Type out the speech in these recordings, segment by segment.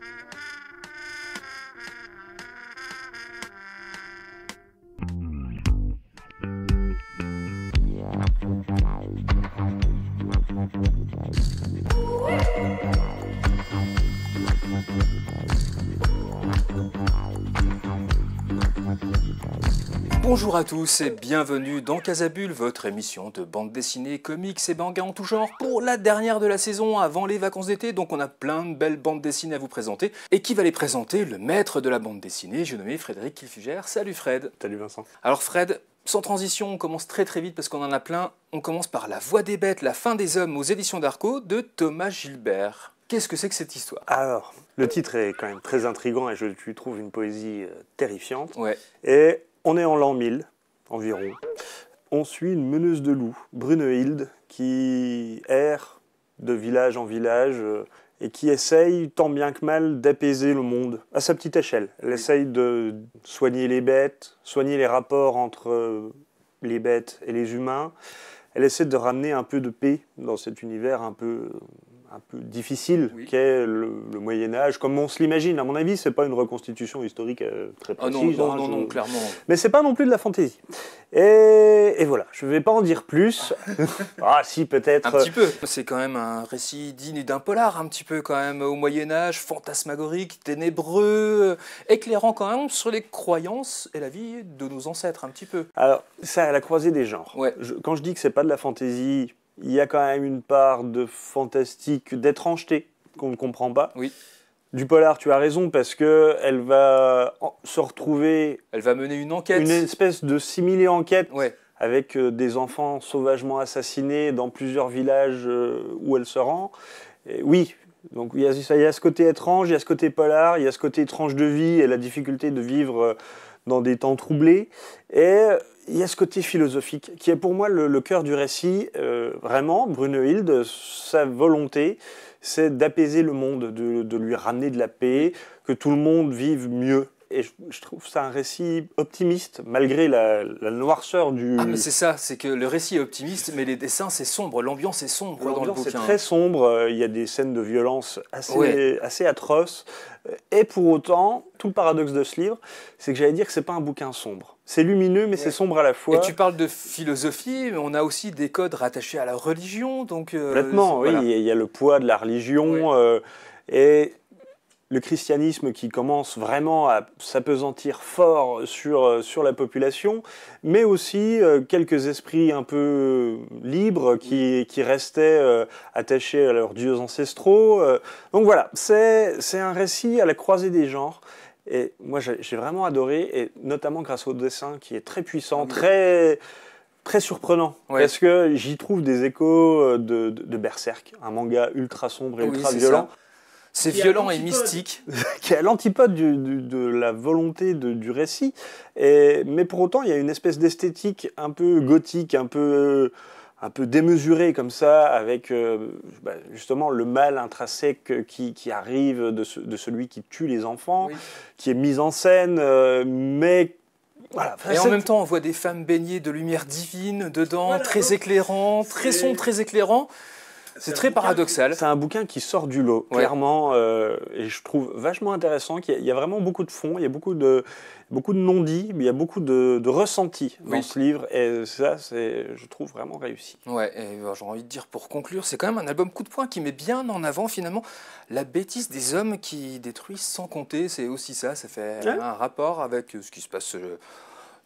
Thank mm-hmm. you. Bonjour à tous et bienvenue dans Casabul, votre émission de bande dessinée, comics et manga en tout genre pour la dernière de la saison avant les vacances d'été. Donc on a plein de belles bandes dessinées à vous présenter. Et qui va les présenter Le maître de la bande dessinée, je nommé Frédéric Kilfugère. Salut Fred Salut Vincent Alors Fred, sans transition, on commence très très vite parce qu'on en a plein. On commence par La Voix des Bêtes, la fin des hommes aux éditions d'Arco de Thomas Gilbert. Qu'est-ce que c'est que cette histoire Alors, le titre est quand même très intrigant et je lui trouve une poésie euh, terrifiante. Ouais. Et on est en l'an 1000 environ. On suit une meneuse de loups, Brunehilde, qui erre de village en village euh, et qui essaye tant bien que mal d'apaiser le monde à sa petite échelle. Elle essaye de soigner les bêtes, soigner les rapports entre euh, les bêtes et les humains. Elle essaie de ramener un peu de paix dans cet univers un peu euh, un peu difficile qu'est le, Moyen Âge, comme on se l'imagine. À mon avis, c'est pas une reconstitution historique euh, très ah précise. non, hein, non, non, clairement. Mais c'est pas non plus de la fantaisie. Et, voilà, je vais pas en dire plus. ah si, peut-être. Un petit peu. C'est quand même un récit digne d'un polar, un petit peu quand même au Moyen Âge, fantasmagorique, ténébreux, euh, éclairant quand même sur les croyances et la vie de nos ancêtres, un petit peu. Alors ça, à la croisée des genres. quand je dis que c'est pas de la fantaisie il y a quand même une part de fantastique, d'étrangeté qu'on ne comprend pas. Oui. Du polar, tu as raison, parce que elle va se retrouver. Elle va mener une enquête. Une espèce de similé enquête. Avec euh, des enfants sauvagement assassinés dans plusieurs villages euh, où elle se rend. oui, donc il y, a, ce côté étrange, il y a ce côté polar, il y a ce côté étrange de vie et la difficulté de vivre. Euh, dans des temps troublés. Et euh, il y a ce côté philosophique qui est pour moi le, cœur du récit. Euh, vraiment, Brunehilde, sa volonté, c'est d'apaiser le monde, de, lui ramener de la paix, que tout le monde vive mieux et je, trouve ça un récit optimiste, malgré la, noirceur du... Ah mais c'est ça, c'est que le récit est optimiste, mais les dessins c'est sombre, l'ambiance est sombre dans le bouquin. c'est très sombre, euh, il y a des scènes de violence assez, assez atroces, et pour autant, tout le paradoxe de ce livre, c'est que j'allais dire que c'est pas un bouquin sombre. C'est lumineux, mais c'est sombre à la fois. Et tu parles de philosophie, mais on a aussi des codes rattachés à la religion, donc... Euh, oui, il y, a le poids de la religion, euh, et le christianisme qui commence vraiment à s'apesantir fort sur, euh, sur la population, mais aussi euh, quelques esprits un peu libres qui, restaient euh, attachés à leurs dieux ancestraux. Donc voilà, c'est un récit à la croisée des genres. Et moi, j'ai vraiment adoré, et notamment grâce au dessin qui est très puissant, ah très très surprenant parce que j'y trouve des échos de, Berserk, un manga ultra sombre et ah ultra violent. C'est violent et mystique. qui est l'antipode de la volonté du récit. mais pour autant, il y a une espèce d'esthétique un peu gothique, un peu un peu comme ça, avec euh, bah, justement le mal intrinsèque qui, arrive de, celui qui tue les enfants, qui est mis en scène, euh, mais... Voilà, et en même temps, on voit des femmes baignées de lumière divine, dedans, très éclairantes, très sombres, très éclairantes. C'est très paradoxal. C'est un bouquin qui sort du lot, clairement, euh, et je trouve vachement intéressant. qu'il y, a vraiment beaucoup de fond, il y a beaucoup de, beaucoup de non-dits, mais il y a beaucoup de, de ressentis dans ce livre, et ça, je trouve vraiment réussi. Ouais, et euh, j'ai envie de dire pour conclure, c'est quand même un album coup de poing qui met bien en avant finalement la bêtise des hommes qui détruisent sans compter. C'est aussi ça, ça fait un rapport avec euh, ce qui se passe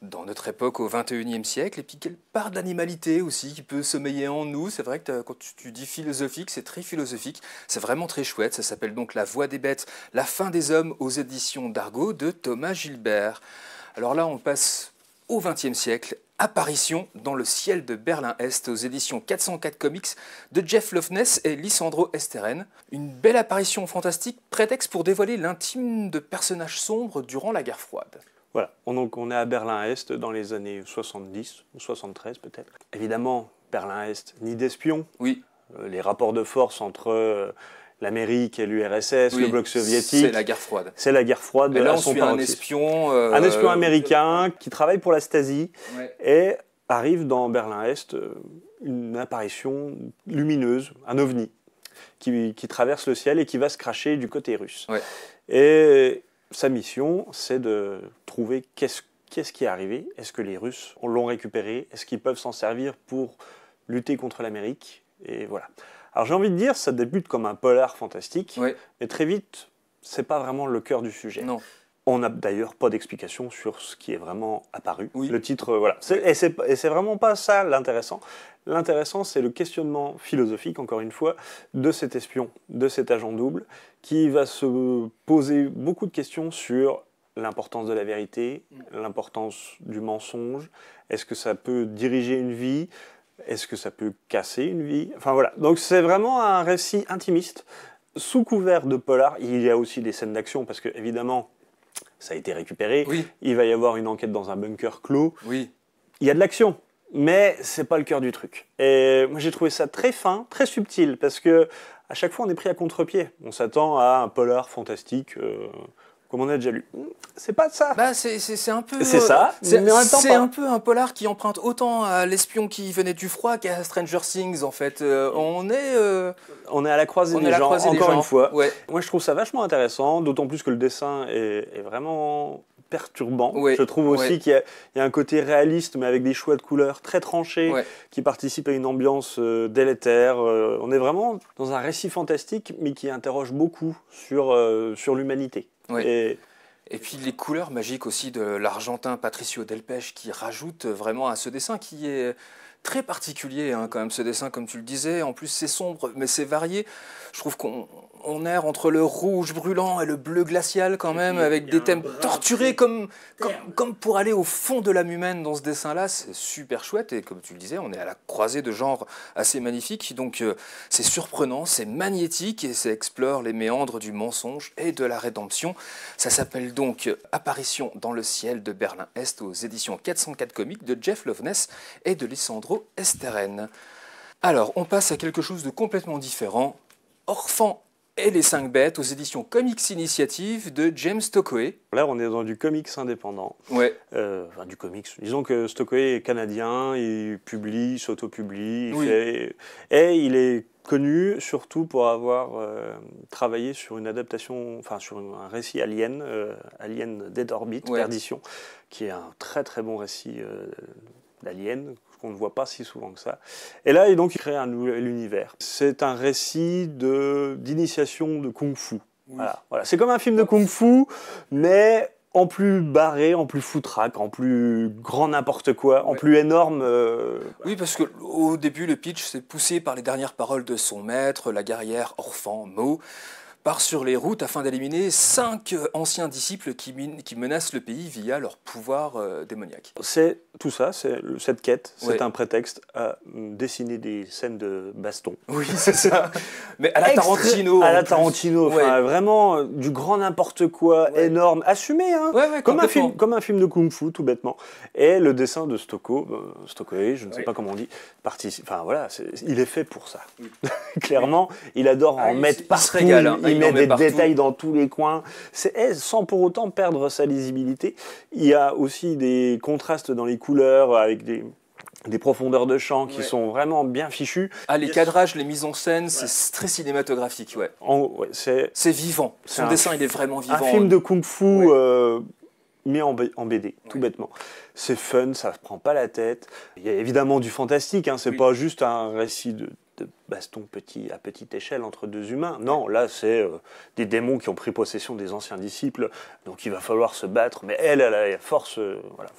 dans notre époque au 21e siècle, et puis quelle part d'animalité aussi qui peut sommeiller en nous. C'est vrai que quand tu, dis philosophique, c'est très philosophique, c'est vraiment très chouette. Ça s'appelle donc La Voix des Bêtes, La fin des hommes aux éditions d'Argo de Thomas Gilbert. Alors là, on passe au 20e siècle. Apparition dans le ciel de Berlin-Est aux éditions 404 Comics de Jeff Loveness et Lisandro Esteren. Une belle apparition fantastique, prétexte pour dévoiler l'intime de personnages sombres durant la guerre froide. Voilà, donc on est à Berlin-Est dans les années 70 ou 73 peut-être. Évidemment, Berlin-Est, ni d'espions. Oui. Euh, les rapports de force entre euh, l'Amérique et l'URSS, le bloc soviétique. C'est la guerre froide. C'est la guerre froide. Et là, on suit un espion. un euh, espion américain qui travaille pour la Stasi et arrive dans Berlin-Est une apparition lumineuse, un ovni, qui, traverse le ciel et qui va se cracher du côté russe. Ouais. Et sa mission, c'est de trouver qu'est-ce qu'est-ce qui est arrivé Est-ce que les Russes l'ont récupéré Est-ce qu'ils peuvent s'en servir pour lutter contre l'Amérique Et voilà. Alors j'ai envie de dire, ça débute comme un polar fantastique, mais très vite, c'est pas vraiment le cœur du sujet. Non. On n'a d'ailleurs pas d'explication sur ce qui est vraiment apparu. Le titre, euh, voilà. Et c'est vraiment pas ça l'intéressant. L'intéressant, c'est le questionnement philosophique, encore une fois, de cet espion, de cet agent double, qui va se poser beaucoup de questions sur l'importance de la vérité, mm. l'importance du mensonge. Est-ce que ça peut diriger une vie Est-ce que ça peut casser une vie Enfin voilà. Donc c'est vraiment un récit intimiste. Sous couvert de polar, il y a aussi des scènes d'action, parce que évidemment, ça a été récupéré. Il va y avoir une enquête dans un bunker clos. Oui. Il y a de l'action, mais c'est pas le cœur du truc. Et moi j'ai trouvé ça très fin, très subtil, parce que à chaque fois on est pris à contre-pied. On s'attend à un polar fantastique. Euh, comme on a déjà lu. C'est pas ça. Bah, c'est un peu. C'est ça. Euh, c'est un peu un polar qui emprunte autant à l'espion qui venait du froid qu'à Stranger Things en fait. Euh, on est. Euh, on est à la croisée des gens. encore une fois. Ouais. Moi, je trouve ça vachement intéressant, d'autant plus que le dessin est, vraiment perturbant. je trouve aussi qu'il y, a un côté réaliste, mais avec des choix de couleurs très tranchés, qui participent à une ambiance délétère. on est vraiment dans un récit fantastique, mais qui interroge beaucoup sur, sur l'humanité. Et, puis les couleurs magiques aussi de l'Argentin Patricio Delpeche qui rajoute vraiment à ce dessin qui est très particulier hein, quand même, ce dessin comme tu le disais. En plus c'est sombre mais c'est varié. Je trouve qu'on on erre entre le rouge brûlant et le bleu glacial quand même, avec des thèmes torturés comme, comme, pour aller au fond de l'âme humaine dans ce dessin-là. C'est super chouette et comme tu le disais, on est à la croisée de genres assez magnifiques. Donc euh, c'est surprenant, c'est magnétique et ça explore les méandres du mensonge et de la rédemption. Ça s'appelle donc Apparition dans le ciel de Berlin-Est aux éditions 404 comiques de Jeff Loveness et de Lissandro Esteren. Alors, on passe à quelque chose de complètement différent. Orphan et les cinq bêtes aux éditions Comics Initiative de James Stokoe. Là, on est dans du comics indépendant. Ouais. Euh, enfin, du comics. Disons que Stokoe est canadien, il publie, s'autopublie, oui. et il est connu surtout pour avoir euh, travaillé sur une adaptation, enfin sur un récit Alien, euh, Alien Dead Orbit, Perdition, qui est un très très bon récit d'Alien qu'on ne voit pas si souvent que ça. Et là, il donc, il crée un nouvel univers. C'est un récit d'initiation de, kung-fu. Voilà, c'est comme un film de kung-fu, mais en plus barré, en plus foutraque, en plus grand n'importe quoi, en plus énorme. Euh, oui, parce que au début, le pitch, s'est poussé par les dernières paroles de son maître, la guerrière Orphan Mo part sur les routes afin d'éliminer cinq euh, anciens disciples qui, qui, menacent le pays via leur pouvoir euh, démoniaque. C'est tout ça, c'est cette quête, c'est un prétexte à dessiner des scènes de baston. Oui, c'est ça. Mais à la Tarantino. À la Tarantino, vraiment euh, du grand n'importe quoi, énorme, assumé, hein. comme, un film, comme un film de kung-fu, tout bêtement. Et le dessin de Stocco, euh, je ne sais pas comment on dit, participe. Enfin voilà, il est fait pour ça. Mm. Clairement, il adore en ah, mettre partout. Il, se régale, hein il met des détails dans tous les coins. Eh, sans pour autant perdre sa lisibilité. Il y a aussi des contrastes dans les couleurs avec des profondeurs de champ qui sont vraiment bien fichues. Ah, les cadrages, les mises en scène, c'est très cinématographique, ouais. c'est vivant. Son dessin, il est vraiment vivant. Un film de kung-fu euh, mis en, BD, tout bêtement. C'est fun, ça ne prend pas la tête. Il y a évidemment du fantastique, hein, c'est pas juste un récit de baston petit, à petite échelle entre deux humains. Non, là, c'est euh, des démons qui ont pris possession des anciens disciples, donc il va falloir se battre, mais elle, elle a la force. Euh, voilà,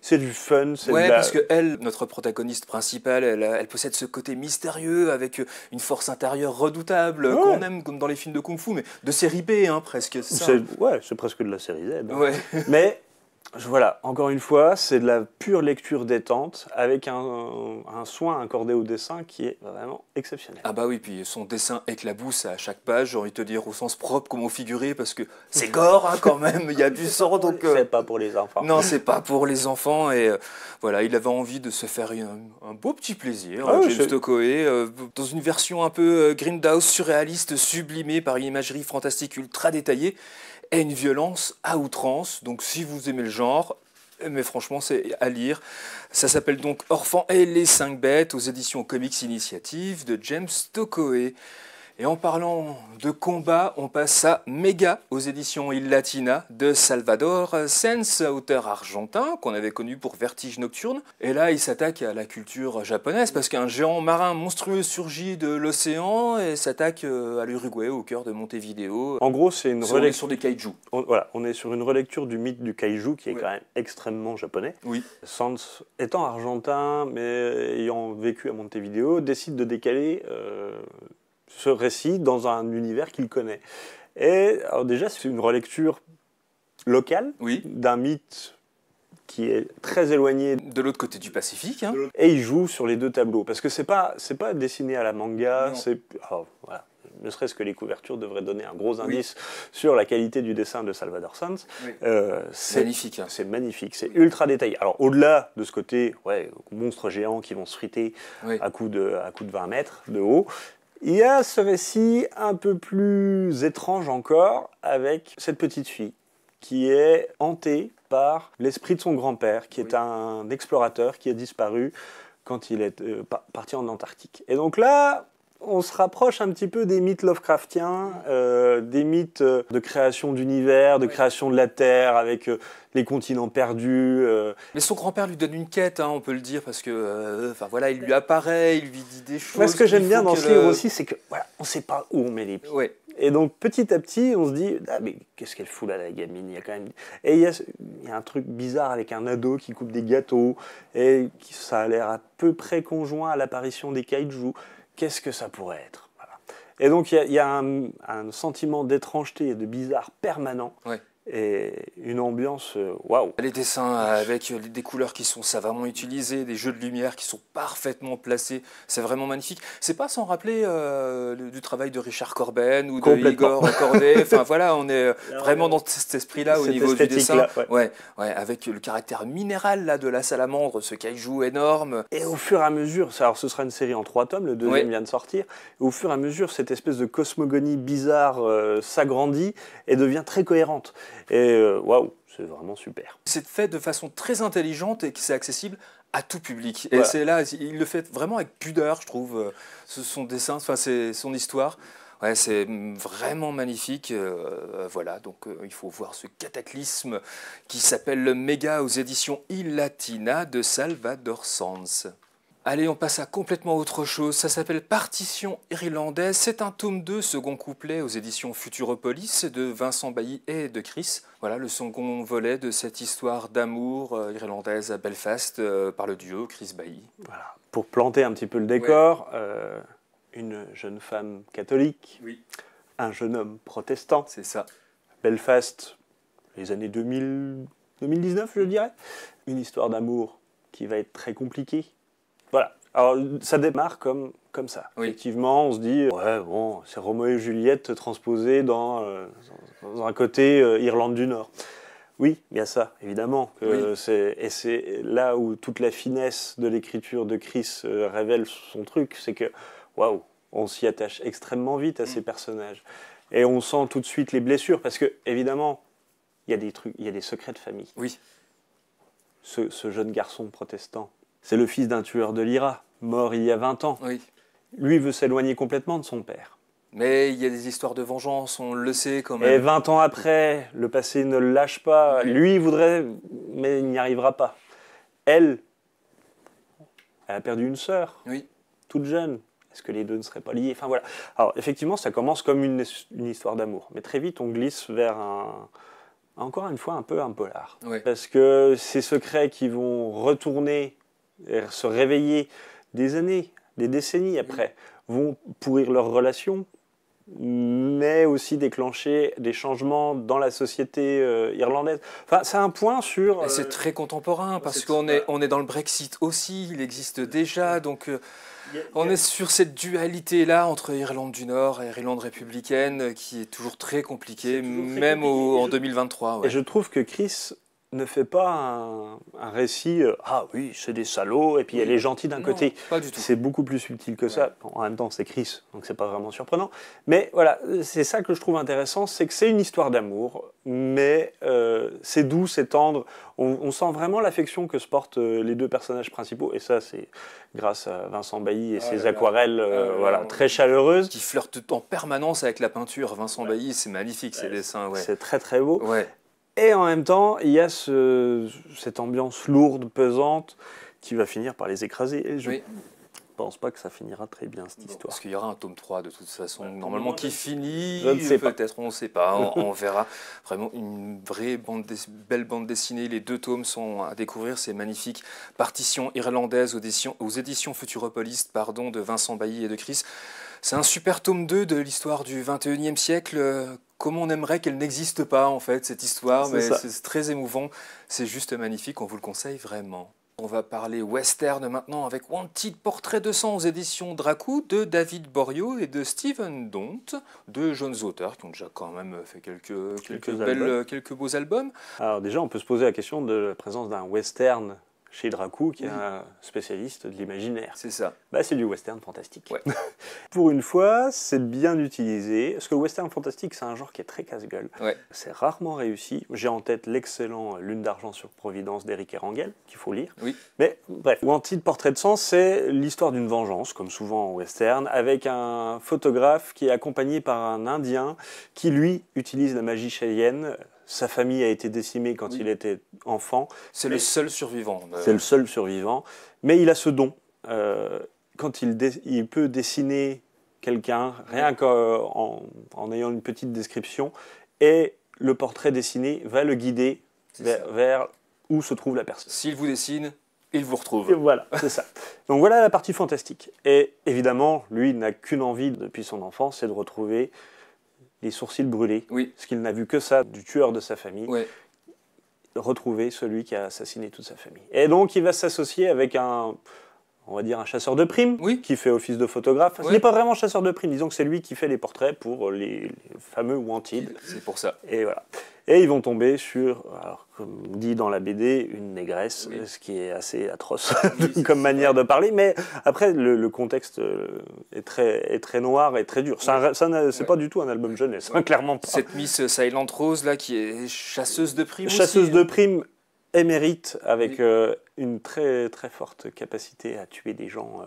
c'est du fun. c'est ouais, parce que elle, notre protagoniste principale, elle, possède ce côté mystérieux avec euh, une force intérieure redoutable qu'on aime comme dans les films de kung-fu, mais de série B hein, presque. C'est ouais, c'est presque de la série Z. Hein. Ouais. mais voilà, encore une fois, c'est de la pure lecture détente avec un, soin accordé au dessin qui est vraiment exceptionnel. Ah bah oui, puis son dessin éclabousse à chaque page, j'ai envie de te dire au sens propre comme au figuré, parce que c'est gore hein, quand même, il y a du sang donc... Euh, c'est pas pour les enfants. Non, c'est pas pour les enfants et euh, voilà, il avait envie de se faire un, beau petit plaisir, ah James Tokoe, euh, dans une version un peu Grindhouse surréaliste sublimée par une imagerie fantastique ultra détaillée et une violence à outrance. Donc si vous aimez le genre, mais franchement, c'est à lire. Ça s'appelle donc Orphans et les 5 bêtes aux éditions Comics Initiative de James Tokoe. Et en parlant de combat, on passe à Mega aux éditions Il Latina de Salvador Sens, auteur argentin qu'on avait connu pour Vertige Nocturne. Et là, il s'attaque à la culture japonaise parce qu'un géant marin monstrueux surgit de l'océan et s'attaque euh, à l'Uruguay au cœur de Montevideo. En gros, c'est une relecture des kaiju. voilà, on est sur une relecture du mythe du kaiju qui est quand même extrêmement japonais. Oui. Sens, étant argentin mais ayant vécu à Montevideo, décide de décaler euh, ce récit dans un univers qu'il connaît. Et alors déjà, c'est une relecture locale d'un mythe qui est très éloigné de l'autre côté du Pacifique. Hein. Et il joue sur les deux tableaux parce que c'est pas c'est pas dessiné à la manga, c'est oh, Ne serait-ce que les couvertures devraient donner un gros indice sur la qualité du dessin de Salvador Sanz. Euh, c'est magnifique. Hein. C'est magnifique, c'est ultra détaillé. Alors au-delà de ce côté, ouais, monstres géants qui vont se friter à coups de à coup de 20 mètres de haut, il y a ce récit un peu plus étrange encore avec cette petite fille qui est hantée par l'esprit de son grand-père, qui est un explorateur qui a disparu quand il est euh, parti en Antarctique. Et donc là, on se rapproche un petit peu des mythes Lovecraftiens, euh, des mythes euh, de création d'univers, de création de la Terre, avec euh, les continents perdus. Mais son grand-père lui donne une quête, hein, on peut le dire, parce que, enfin voilà, il lui apparaît, il lui dit des choses. Mais ce que j'aime bien dans ce livre aussi, c'est que on ne sait pas où on met les pieds. Et donc petit à petit, on se dit ah, mais qu'est-ce qu'elle fout là la gamine Il y a quand même et il y, a, un truc bizarre avec un ado qui coupe des gâteaux et qui, ça a l'air à peu près conjoint à l'apparition des kaiju qu'est-ce que ça pourrait être Et donc il y a, un, sentiment d'étrangeté et de bizarre permanent et une ambiance euh, waouh. Les dessins avec euh, des couleurs qui sont savamment utilisées, des jeux de lumière qui sont parfaitement placés, c'est vraiment magnifique. C'est pas sans rappeler euh, du travail de Richard Corben ou de Igor Corday. Enfin voilà, on est vraiment dans cet esprit-là au niveau du dessin. ouais. ouais. avec le caractère minéral là de la salamandre, ce caillou énorme. Et au fur et à mesure, alors ce sera une série en trois tomes, le deuxième vient de sortir. au fur et à mesure, cette espèce de cosmogonie bizarre s'agrandit et devient très cohérente. Et euh, waouh, c'est vraiment super. C'est fait de façon très intelligente et qui c'est accessible à tout public. Et c'est là, il le fait vraiment avec pudeur, je trouve, euh, son dessin, enfin, son histoire. Ouais, c'est vraiment magnifique. Euh, voilà, donc il faut voir ce cataclysme qui s'appelle le Méga aux éditions Illatina de Salvador Sanz. Allez, on passe à complètement autre chose. Ça s'appelle Partition irlandaise. C'est un tome 2, second couplet aux éditions Futuropolis de Vincent Bailly et de Chris. Voilà le second volet de cette histoire d'amour euh, irlandaise à Belfast euh, par le duo Chris Bailly. Voilà. Pour planter un petit peu le décor, euh, une jeune femme catholique, un jeune homme protestant. C'est ça. Belfast, les années 2000, 2019, je dirais. Une histoire d'amour qui va être très compliquée voilà. Alors, ça démarre comme, ça. Effectivement, on se dit, ouais, bon, c'est Roméo et Juliette transposés dans, euh, un côté euh, Irlande du Nord. Oui, il y a ça, évidemment. Et c'est là où toute la finesse de l'écriture de Chris euh, révèle son truc, c'est que, waouh, on s'y attache extrêmement vite à mm. ces personnages. Et on sent tout de suite les blessures, parce que, évidemment, il y a des trucs, il y a des secrets de famille. Oui. ce jeune garçon protestant, c'est le fils d'un tueur de l'IRA, mort il y a 20 ans. Lui veut s'éloigner complètement de son père. Mais il y a des histoires de vengeance, on le sait quand même. Et 20 ans après, le passé ne le lâche pas. Lui voudrait, mais il n'y arrivera pas. Elle, elle a perdu une sœur, oui. toute jeune. Est-ce que les deux ne seraient pas liés Enfin voilà. Alors effectivement, ça commence comme une, histoire d'amour, mais très vite on glisse vers un, encore une fois, un peu un polar, parce que ces secrets qui vont retourner se réveiller des années, des décennies après, vont pourrir leurs relations, mais aussi déclencher des changements dans la société euh, irlandaise. Enfin, c'est un point sur. c'est euh, très contemporain parce qu'on est, on est dans le Brexit aussi. Il existe déjà, donc. Euh, on est sur cette dualité-là entre Irlande du Nord et Irlande républicaine qui est toujours très compliquée, même en 2023. Et je trouve que Chris ne fait pas un, récit euh, ah oui c'est des salauds et puis elle est gentille d'un côté c'est beaucoup plus subtil que ça en même temps c'est Chris donc c'est pas vraiment surprenant mais voilà c'est ça que je trouve intéressant c'est que c'est une histoire d'amour mais euh, c'est doux c'est tendre on, sent vraiment l'affection que se portent euh, les deux personnages principaux et ça c'est grâce à Vincent Bailly et ah ses aquarelles ah voilà très chaleureuses qui flirtent en permanence avec la peinture Vincent Bailly c'est magnifique ses dessins c'est très très beau et en même temps, il y a ce, cette ambiance lourde, pesante, qui va finir par les écraser. Et je ne pense pas que ça finira très bien cette histoire. Parce qu'il y aura un tome 3 de toute façon, bah, normalement qui finit, peut-être, on ne sait pas, on, verra. Vraiment une vraie bande belle bande dessinée, les deux tomes sont à découvrir, ces magnifiques partitions irlandaises aux éditions, aux éditions pardon, de Vincent Bailly et de Chris. C'est un super tome 2 de l'histoire du 21e siècle euh, comment on aimerait qu'elle n'existe pas, en fait, cette histoire. Mais c'est très émouvant. C'est juste magnifique. On vous le conseille vraiment. On va parler western maintenant avec Wanted Portrait de sang aux éditions Dracou de David Borio et de Stephen Dont, deux jeunes auteurs qui ont déjà quand même fait quelques, quelques beaux albums. Alors déjà, on peut se poser la question de la présence d'un western chez Dracou, qui est un spécialiste de l'imaginaire. C'est ça. Bah, c'est du western fantastique. Pour une fois, c'est bien utilisé. Parce que le western fantastique, c'est un genre qui est très casse-gueule. C'est rarement réussi. J'ai en tête l'excellent Lune d'argent sur Providence d'Eric Erangel, qu'il faut lire. Oui. Mais bref, Wanted Portrait de sang, c'est l'histoire d'une vengeance, comme souvent en western, avec un photographe qui est accompagné par un Indien qui, lui, utilise la magie cheyenne sa famille a été décimée quand il était enfant. C'est le seul survivant. Euh. C'est le seul survivant. Mais il a ce don. Euh, quand il, peut dessiner quelqu'un, rien qu'en ayant une petite description, et le portrait dessiné va le guider vers, où se trouve la personne. S'il vous dessine, il vous retrouve. voilà, c'est ça. Donc voilà la partie fantastique. Et évidemment, lui n'a qu'une envie depuis son enfance, c'est de retrouver les sourcils brûlés, oui. parce qu'il n'a vu que ça du tueur de sa famille, retrouver celui qui a assassiné toute sa famille. Et donc il va s'associer avec un on va dire, un chasseur de primes qui fait office de photographe. Il Ce n'est pas vraiment chasseur de primes, disons que c'est lui qui fait les portraits pour euh, les, fameux Wanted. C'est pour ça. Et voilà. Et ils vont tomber sur, comme dit dans la BD, une négresse, ce qui est assez atroce comme manière de parler. Mais après, le, contexte euh, est très, est très noir et très dur. Ça, n'est pas du tout un album jeunesse, hein, clairement Cette Miss Silent Rose, là, qui est chasseuse de primes. Chasseuse de hein. primes émérite avec euh, une très très forte capacité à tuer des gens euh,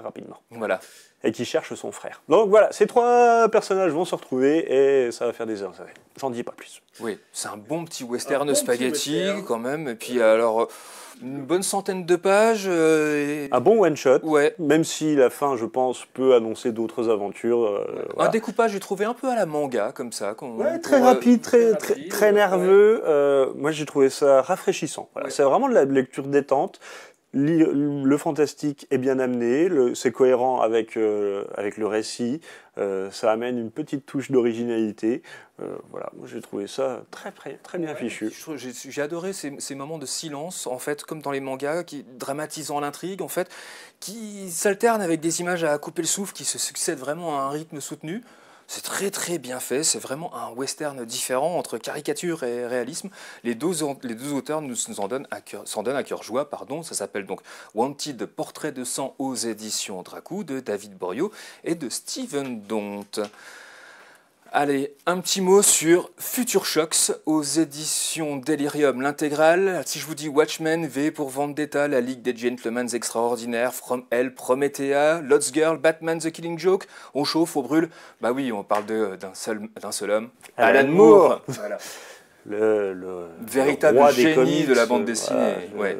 rapidement. Voilà. Et qui cherche son frère. Donc voilà, ces trois personnages vont se retrouver et ça va faire des heures. J'en dis pas plus. Oui, c'est un bon petit western spaghetti quand même. Et puis alors, une bonne centaine de pages. Euh, un bon one shot. Ouais. Même si la fin, je pense, peut annoncer d'autres aventures. Euh, un découpage, j'ai trouvé un peu à la manga comme ça. Ouais, très rapide, très, très, nerveux. Euh, moi, j'ai trouvé ça rafraîchissant. C'est vraiment de la lecture détente le fantastique est bien amené, c'est cohérent avec, euh, le récit, euh, ça amène une petite touche d'originalité. Euh, voilà, j'ai trouvé ça très, très, bien fichu. J'ai adoré ces, moments de silence, en fait, comme dans les mangas, qui dramatisant l'intrigue, en fait, qui s'alternent avec des images à couper le souffle, qui se succèdent vraiment à un rythme soutenu. C'est très très bien fait, c'est vraiment un western différent entre caricature et réalisme. Les deux, auteurs nous, en s'en donnent à cœur joie, pardon. Ça s'appelle donc Wanted Portrait de sang aux éditions Dracou de David Borio et de Steven Dont. Allez, un petit mot sur Future Shocks aux éditions Delirium, l'intégrale. Si je vous dis Watchmen, V pour Vendetta, La Ligue des Gentlemen Extraordinaires, From Hell, Promethea, Lots Girl, Batman The Killing Joke, on chauffe, on brûle. Bah oui, on parle d'un seul, seul homme, Alan, Moore. voilà. Le, véritable génie de la bande dessinée. Euh, ouais.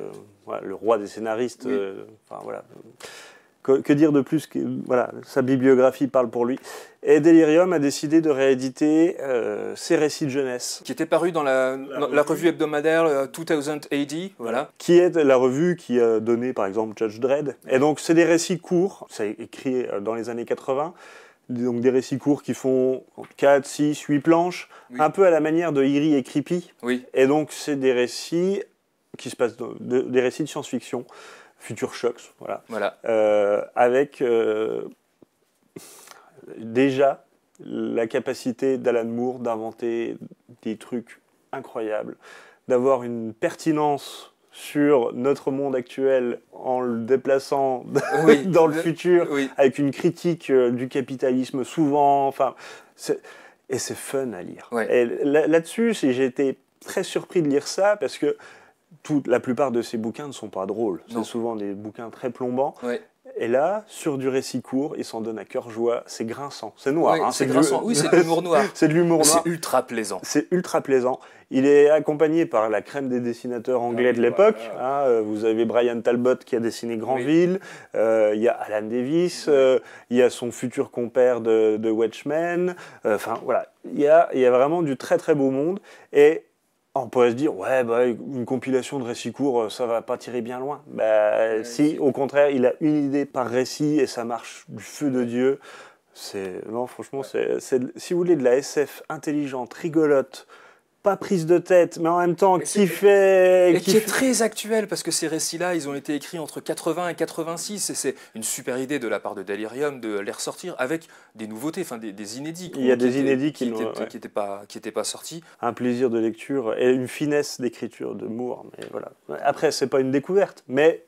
le, roi des scénaristes. Euh, voilà. Que, dire de plus Voilà, sa bibliographie parle pour lui. Et Delirium a décidé de rééditer euh, ses récits de jeunesse. Qui étaient parus dans la, revue. hebdomadaire 2000 euh, AD, voilà. Qui est la revue qui a donné par exemple Judge Dredd. Et donc c'est des récits courts, c'est écrit euh, dans les années 80. Donc des récits courts qui font 4, 6, 8 planches, un peu à la manière de Eerie et Creepy. Oui. Et donc c'est des récits qui se passent, des récits de science-fiction. Future Shocks, voilà. Euh, avec euh, déjà la capacité d'Alan Moore d'inventer des trucs incroyables, d'avoir une pertinence sur notre monde actuel en le déplaçant dans le, futur avec une critique euh, du capitalisme souvent enfin et c'est fun à lire là-dessus j'ai été très surpris de lire ça parce que la plupart de ces bouquins ne sont pas drôles. C'est souvent des bouquins très plombants. Et là, sur du récit court, il s'en donne à cœur joie. C'est grinçant, c'est noir. Hein, c'est grinçant. Oui, c'est de l'humour noir. c'est de l'humour noir. C'est ultra plaisant. C'est ultra plaisant. Il est accompagné par la crème des dessinateurs ah anglais de l'époque. Hein, euh, vous avez Brian Talbot qui a dessiné Granville. Euh, il y a Alan Davis. Euh, il y a son futur compère de, Watchmen. Enfin, voilà. Il y a, y a vraiment du très très beau monde. Et on pourrait se dire, ouais, bah, une compilation de récits courts, euh, ça va pas tirer bien loin. Bah, si, au contraire, il a une idée par récit et ça marche du feu de Dieu. C'est, non, franchement, c'est, si vous voulez, de la SF intelligente, rigolote, pas prise de tête, mais en même temps qui fait... qui, est très actuel, parce que ces récits-là, ils ont été écrits entre 80 et 86, et c'est une super idée de la part de Delirium de les ressortir avec des nouveautés, enfin des, inédits. Il y a des inédits qui n'étaient pas, qui pas sortis. Un plaisir de lecture et une finesse d'écriture de Moore, mais voilà. Après, c'est pas une découverte, mais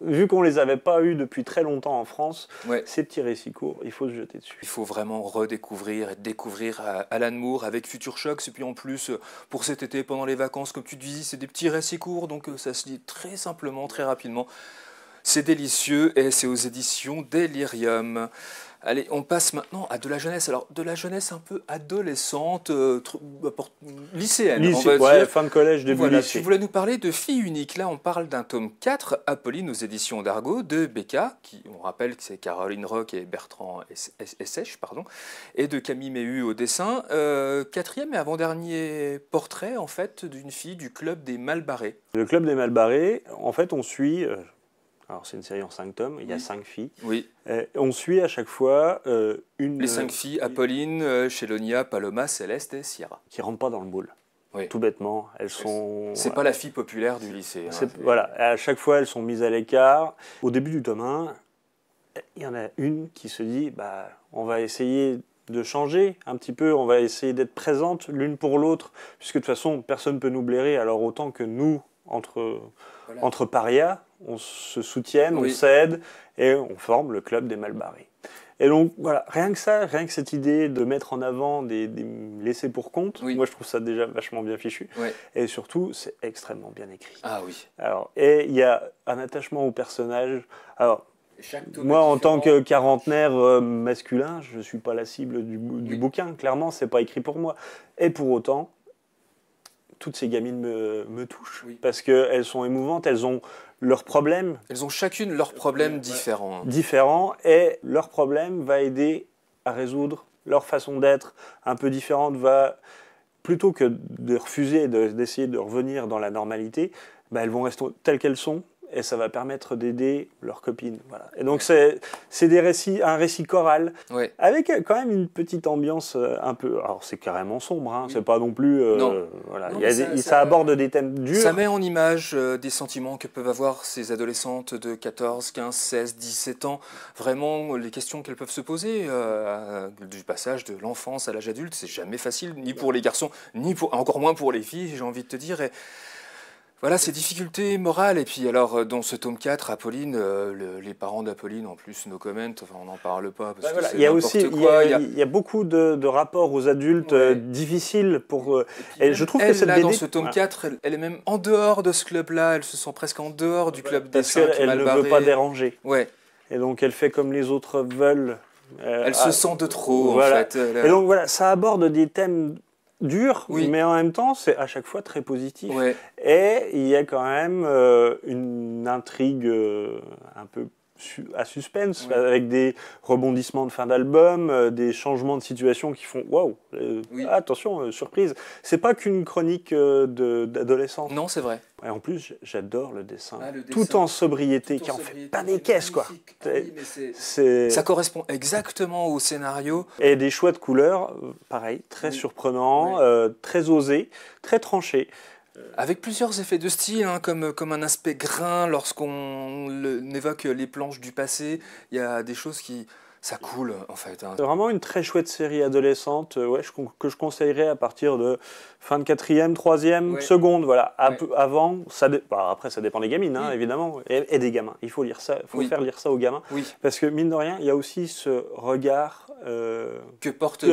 vu qu'on les avait pas eu depuis très longtemps en France, ces petits récits courts, il faut se jeter dessus. Il faut vraiment redécouvrir et découvrir Alan Moore avec Future Shocks. Et puis en plus, pour cet été, pendant les vacances, comme tu te dis, c'est des petits récits courts, donc euh, ça se lit très simplement, très rapidement. C'est délicieux et c'est aux éditions Delirium. Allez, on passe maintenant à de la jeunesse. Alors, de la jeunesse un peu adolescente, euh, bah, lycéenne. Lycée, fin de collège, début voilà, lycée. Tu voulais nous parler de fille unique. Là, on parle d'un tome 4, Apolline aux éditions d'Argo, de Becca, qui, on rappelle que c'est Caroline Rock et Bertrand Essèche, pardon, et de Camille Méhu au dessin. Euh, quatrième et avant-dernier portrait, en fait, d'une fille du Club des Malbarrés. Le Club des Malbarrés, en fait, on suit, euh, alors, c'est une série en cinq tomes, il y a cinq filles. Oui. Euh, on suit à chaque fois euh, une. Les cinq filles, Apolline, Chelonia, euh, Paloma, Céleste et Sierra. Qui rentrent pas dans le moule. Oui. Tout bêtement, elles sont. C'est pas la fille populaire du lycée. Hein, voilà, à chaque fois, elles sont mises à l'écart. Au début du tome 1, il y en a une qui se dit bah, on va essayer de changer un petit peu, on va essayer d'être présentes l'une pour l'autre, puisque de toute façon, personne ne peut nous blairer, alors autant que nous, entre, entre parias, on se soutienne, on s'aide et on forme le club des barrés Et donc voilà, rien que ça, rien que cette idée de mettre en avant des, laissés pour compte, moi je trouve ça déjà vachement bien fichu. Et surtout, c'est extrêmement bien écrit. Ah oui. Alors, et il y a un attachement au personnage. Alors, moi, en tant que quarantenaire euh, masculin, je ne suis pas la cible du, bouquin. Clairement, c'est pas écrit pour moi. Et pour autant, toutes ces gamines me, touchent parce qu'elles sont émouvantes, elles ont leurs problèmes. Elles ont chacune leurs problèmes différents. Différents, et leur problème va aider à résoudre leur façon d'être un peu différente, va plutôt que de refuser d'essayer de, revenir dans la normalité, bah, elles vont rester telles qu'elles sont et ça va permettre d'aider leurs copines. Voilà. Et donc c'est des récits, un récit choral avec quand même une petite ambiance euh, un peu. Alors c'est carrément sombre, hein, c'est pas non plus. Euh, non. Voilà. ça, aborde des thèmes durs. Ça met en image euh, des sentiments que peuvent avoir ces adolescentes de 14, 15, 16, 17 ans. Vraiment les questions qu'elles peuvent se poser du passage de l'enfance à l'âge adulte, c'est jamais facile ni pour les garçons ni pour encore moins pour les filles. J'ai envie de te dire. Voilà ces difficultés morales. Et puis alors, euh, dans ce tome 4, Apolline, euh, les parents d'Apolline, en plus, nous commentent. enfin, on n'en parle pas. Parce bah, que il y a aussi, il y a, beaucoup de, rapports aux adultes euh, difficiles pour. et, je trouve elle, que dans ce tome 4, elle, est même en dehors de ce club-là. Elle se sent presque en dehors du club des Parce qu'elle ne veut pas déranger. Ouais. Et donc, elle fait comme les autres veulent. elle se ah, sent de trop, en fait. et donc voilà, ça aborde des thèmes dur, mais en même temps, c'est à chaque fois très positif. Et il y a quand même euh, une intrigue euh, un peu à suspense, avec des rebondissements de fin d'album, euh, des changements de situation qui font waouh, euh, attention, euh, surprise. C'est pas qu'une chronique d'adolescent. d'adolescence. Non, c'est vrai. en plus, j'adore le, dessin, ah, tout en sobriété, qui en fait pas des caisses, quoi. Ah Ça correspond exactement au scénario. Et des choix de couleurs, pareil, très surprenants, très osés, très tranchés. Avec plusieurs effets de style, hein, comme, un aspect grain lorsqu'on évoque les planches du passé, il y a des choses qui, ça coule en fait. Hein. C'est vraiment une très chouette série adolescente euh, ouais, que je conseillerais à partir de fin de quatrième, troisième, seconde. Voilà. Avant, ça bah, après ça dépend des gamines hein, mm. évidemment et, des gamins. Il faut lire ça, faut faire lire ça aux gamins parce que mine de rien, il y a aussi ce regard euh, que, portent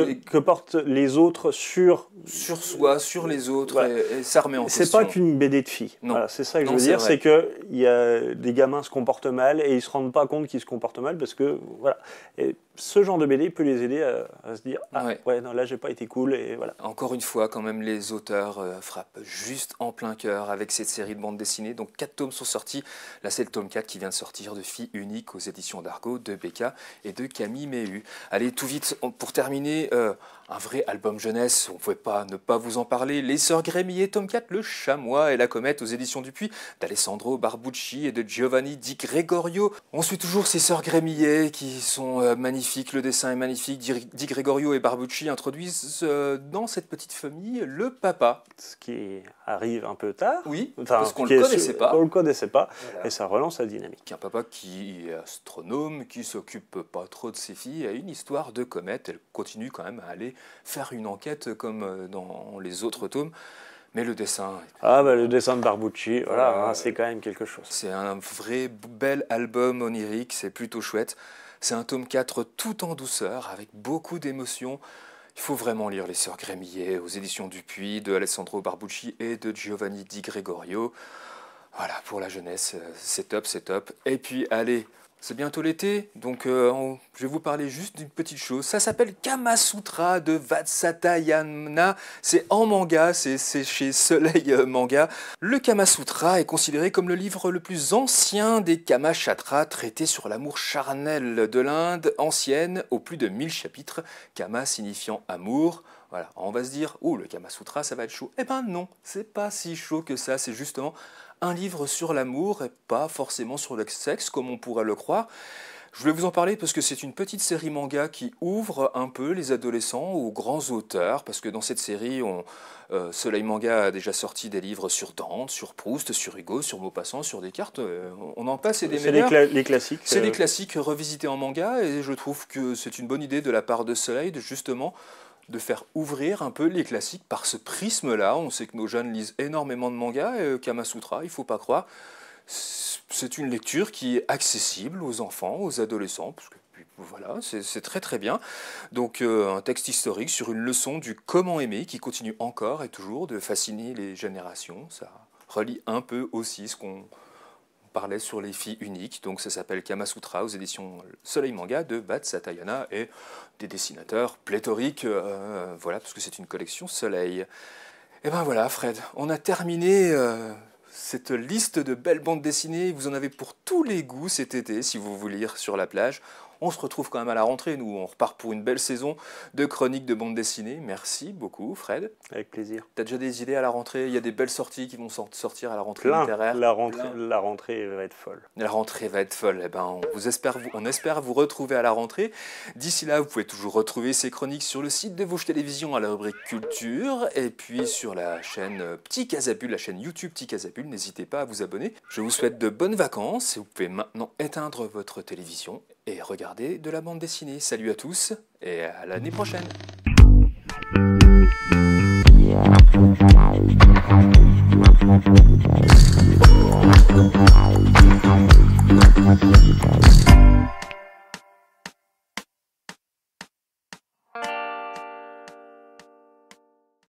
les... autres sur sur soi, sur les autres et, et s'armer en C'est pas qu'une BD de filles. Voilà, c'est ça que je veux dire, c'est que y a des gamins se comportent mal et ils se rendent pas compte qu'ils se comportent mal parce que voilà ce genre de BD peut les aider à, se dire Ah, ouais, non, là, j'ai pas été cool. Et voilà. Encore une fois, quand même, les auteurs euh, frappent juste en plein cœur avec cette série de bandes dessinées. Donc, quatre tomes sont sortis. Là, c'est le tome 4 qui vient de sortir de Fille unique aux éditions d'Argo, de Becca et de Camille Mehu. Allez, tout vite, pour terminer. Euh, un vrai album jeunesse, on ne pouvait pas ne pas vous en parler. Les Sœurs tome 4, Le Chamois et la Comète aux éditions Dupuis, d'Alessandro Barbucci et de Giovanni Di Gregorio. On suit toujours ces Sœurs Grémillet qui sont euh, magnifiques, le dessin est magnifique. Di Gregorio et Barbucci introduisent euh, dans cette petite famille le papa. Ce qui arrive un peu tard. Oui, parce qu'on ne le connaissait pas. On le connaissait pas et ça relance la dynamique. Un papa qui est astronome, qui s'occupe pas trop de ses filles, a une histoire de comète, elle continue quand même à aller faire une enquête comme euh, dans les autres tomes. Mais le dessin. Ah, ben le dessin de Barbucci, voilà, hein, c'est quand même quelque chose. C'est un vrai bel album onirique, c'est plutôt chouette. C'est un tome 4 tout en douceur, avec beaucoup d'émotions. Il faut vraiment lire Les Sœurs Grémillet aux éditions Dupuis, de Alessandro Barbucci et de Giovanni Di Gregorio. Voilà, pour la jeunesse, euh, c'est top, c'est top. Et puis, allez, c'est bientôt l'été, donc euh, je vais vous parler juste d'une petite chose. Ça s'appelle Kamasutra de Vatsatayana. C'est en manga, c'est chez Soleil euh, Manga. Le Kamasutra est considéré comme le livre le plus ancien des Kama Chatra traité sur l'amour charnel de l'Inde ancienne, au plus de 1000 chapitres. Kama signifiant amour. Voilà, on va se dire, oh, le Kamasutra, ça va être chaud. Eh ben non, c'est pas si chaud que ça, c'est justement un livre sur l'amour et pas forcément sur le sexe comme on pourrait le croire. Je voulais vous en parler parce que c'est une petite série manga qui ouvre un peu les adolescents aux grands auteurs, parce que dans cette série, on, euh, Soleil Manga a déjà sorti des livres sur Dante, sur Proust, sur Hugo, sur Maupassant, sur Descartes, euh, on en passe et des meilleurs. C'est les, classiques. C'est les euh. classiques revisités en manga, et je trouve que c'est une bonne idée de la part de Soleil justement de faire ouvrir un peu les classiques par ce prisme-là. On sait que nos jeunes lisent énormément de mangas, et euh, Kamasutra, il faut pas croire, c'est une lecture qui est accessible aux enfants, aux adolescents, parce que voilà, c'est très très bien. Donc euh, un texte historique sur une leçon du comment aimer qui continue encore et toujours de fasciner les générations. Ça relie un peu aussi ce qu'on parlait sur les filles uniques, donc ça s'appelle Kamasutra aux éditions Soleil Manga de Bat Satayana et des dessinateurs pléthoriques, euh, voilà, parce que c'est une collection Soleil. Et eh ben voilà, Fred, on a terminé euh, cette liste de belles bandes dessinées. Vous en avez pour tous les goûts cet été si vous voulez lire sur la plage. On se retrouve quand même à la rentrée, nous, on repart pour une belle saison de chroniques de bande dessinée. Merci beaucoup, Fred. Avec plaisir. Tu as déjà des idées à la rentrée Il y a des belles sorties qui vont sortir à la rentrée littéraire la rentrée, la rentrée va être folle. La rentrée va être folle. Eh ben, on, espère, vous retrouver à la rentrée. D'ici là, vous pouvez toujours retrouver ces chroniques sur le site de Vosges Télévisions, à la rubrique Culture et puis sur la chaîne euh, Petit la chaîne YouTube Petit Casapule. N'hésitez pas à vous abonner. Je vous souhaite de bonnes vacances et vous pouvez maintenant éteindre votre télévision et regardez de la bande dessinée. Salut à tous et à l'année prochaine.